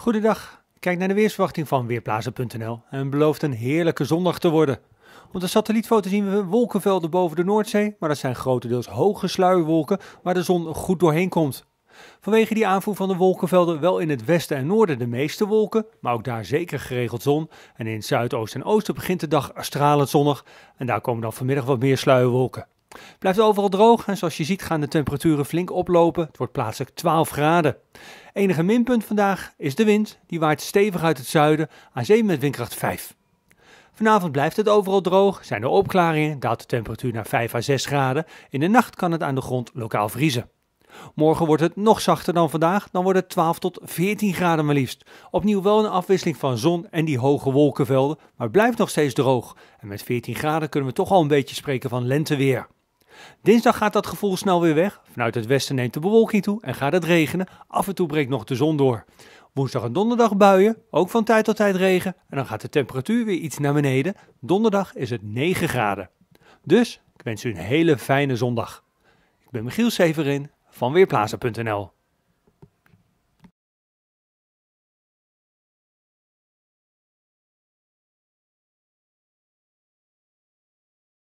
Goedendag. Kijk naar de weersverwachting van Weerplaza.nl en belooft een heerlijke zondag te worden. Op de satellietfoto zien we wolkenvelden boven de Noordzee, maar dat zijn grotendeels hoge sluierwolken waar de zon goed doorheen komt. Vanwege die aanvoer van de wolkenvelden wel in het westen en noorden de meeste wolken, maar ook daar zeker geregeld zon. En in zuidoosten en oosten begint de dag stralend zonnig en daar komen dan vanmiddag wat meer sluierwolken. Blijft overal droog en zoals je ziet gaan de temperaturen flink oplopen. Het wordt plaatselijk 12 graden. Enige minpunt vandaag is de wind. Die waait stevig uit het zuiden aan zee met windkracht 5. Vanavond blijft het overal droog, zijn er opklaringen, daalt de temperatuur naar 5 à 6 graden. In de nacht kan het aan de grond lokaal vriezen. Morgen wordt het nog zachter dan vandaag, dan wordt het 12 tot 14 graden maar liefst. Opnieuw wel een afwisseling van zon en die hoge wolkenvelden, maar het blijft nog steeds droog. En met 14 graden kunnen we toch al een beetje spreken van lenteweer. Dinsdag gaat dat gevoel snel weer weg. Vanuit het westen neemt de bewolking toe en gaat het regenen. Af en toe breekt nog de zon door. Woensdag en donderdag buien, ook van tijd tot tijd regen. En dan gaat de temperatuur weer iets naar beneden. Donderdag is het 9 graden. Dus ik wens u een hele fijne zondag. Ik ben Michiel Severin van Weerplaza.nl